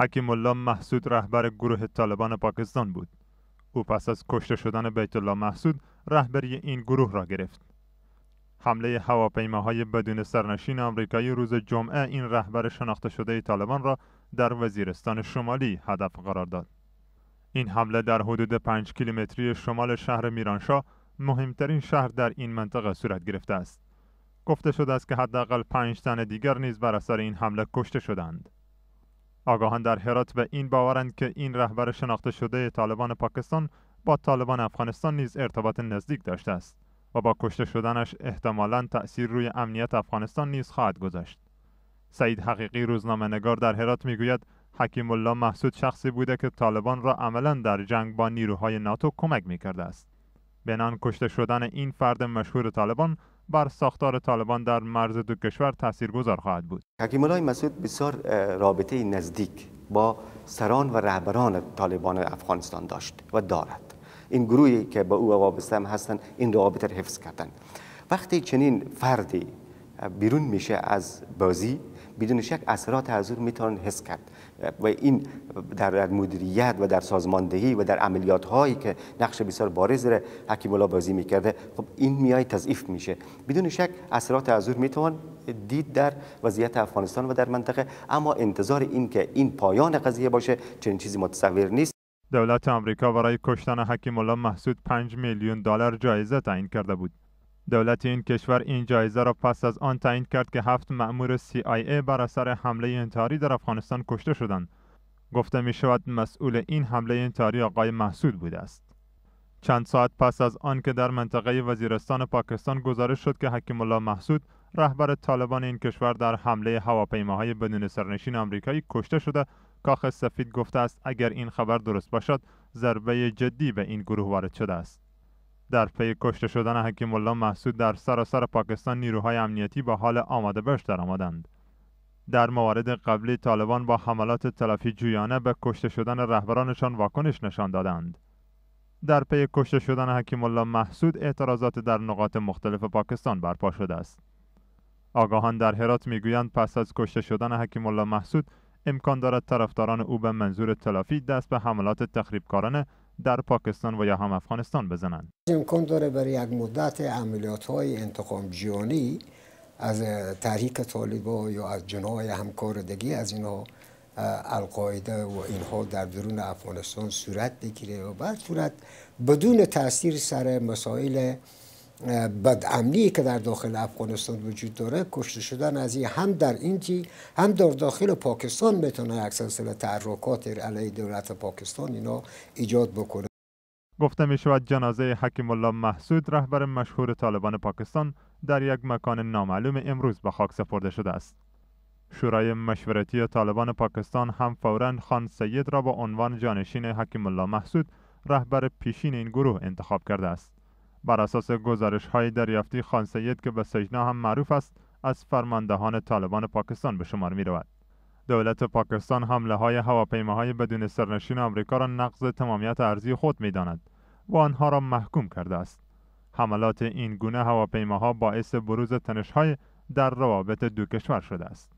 حکیم الله محسود رهبر گروه طالبان پاکستان بود. او پس از کشته شدن بیت الله محسود رهبری این گروه را گرفت. حمله هواپیماهای بدون سرنشین آمریکایی روز جمعه این رهبر شناخته شده طالبان را در وزیرستان شمالی هدف قرار داد. این حمله در حدود 5 کیلومتری شمال شهر میرانشاه مهمترین شهر در این منطقه صورت گرفته است. گفته شده است که حداقل پنج تن دیگر نیز بر اثر این حمله کشته شدند. آگاهان در هرات به این باورند که این رهبر شناخته شده طالبان پاکستان با طالبان افغانستان نیز ارتباط نزدیک داشته است و با کشته شدنش احتمالا تأثیر روی امنیت افغانستان نیز خواهد گذاشت. سعید حقیقی روزنامه نگار در هرات گوید حکیم الله محسود شخصی بوده که طالبان را عملا در جنگ با نیروهای ناتو کمک می کرده است. بنان کشته شدن این فرد مشهور طالبان بر ساختار طالبان در مرز دو کشور تاثیرگذار خواهد بود حکیم الله مسعود بسیار رابطه نزدیک با سران و رهبران طالبان افغانستان داشت و دارد این گروهی که با او وابسته هستند این رابطه را حفظ کردند وقتی چنین فردی بیرون میشه از بازی بدون شک اثرات حضور میتوان حس کرد و این در مدیریت و در سازماندهی و در عملیات هایی که نقش بسیار بارز را حکیم الله بازی میکرده خب این میای تضعیف میشه بدون شک اثرات حضور میتوان دید در وضعیت افغانستان و در منطقه اما انتظار این که این پایان قضیه باشه چنین چیزی متصور نیست دولت آمریکا برای کشتن حکیم الله محسود 5 میلیون دلار جایزه تعیین کرده بود دولت این کشور این جایزه را پس از آن تعیین کرد که هفت مأمور CIA بر اثر حمله انتحاری در افغانستان کشته شدند. گفته می شود مسئول این حمله انتحاری آقای محسود بوده است. چند ساعت پس از آن که در منطقه وزیرستان پاکستان گزارش شد که حکیم الله محسود رهبر طالبان این کشور در حمله هواپیماهای بدون سرنشین آمریکایی کشته شده کاخ سفید گفته است اگر این خبر درست باشد ضربه جدی به این گروه وارد شده است در پی کشته شدن حکیم الله محسود در سراسر پاکستان نیروهای امنیتی به حال آماده در آمدند. در موارد قبلی طالبان با حملات تلافی جویانه به کشته شدن رهبرانشان واکنش نشان دادند در پی کشته شدن حکیم الله محسود اعتراضات در نقاط مختلف پاکستان برپا شده است آگاهان در هرات میگویند پس از کشته شدن حکیم الله محسود امکان دارد طرفداران او به منظور تلافی دست به حملات تخریبکارانه در پاکستان و یا هم افغانستان بزنند امکان داره برای یک مدت عملیات های انتقام جیانی از تحریک طالبا یا از جناه همکار دگی از اینها القاعده و اینها در درون افغانستان صورت بگیره و بعد صورت بدون تاثیر سر مسائل بد امنی که در داخل افغانستان وجود داره کشته شدن از این هم در اینجی هم در داخل پاکستان میتونه یک سلسله تحرکات علیه دولت پاکستان اینا ایجاد بکنه گفته می شود جنازه حکیم الله محسود رهبر مشهور طالبان پاکستان در یک مکان نامعلوم امروز به خاک سپرده شده است شورای مشورتی طالبان پاکستان هم فورا خان سید را با عنوان جانشین حکیم الله محسود رهبر پیشین این گروه انتخاب کرده است بر اساس گزارش های دریافتی خان سید که به سجنا هم معروف است از فرماندهان طالبان پاکستان به شمار می دولت پاکستان حمله های هواپیماهای بدون سرنشین آمریکا را نقض تمامیت ارزی خود می داند و آنها را محکوم کرده است. حملات این گونه هواپیماها باعث بروز تنش‌های در روابط دو کشور شده است.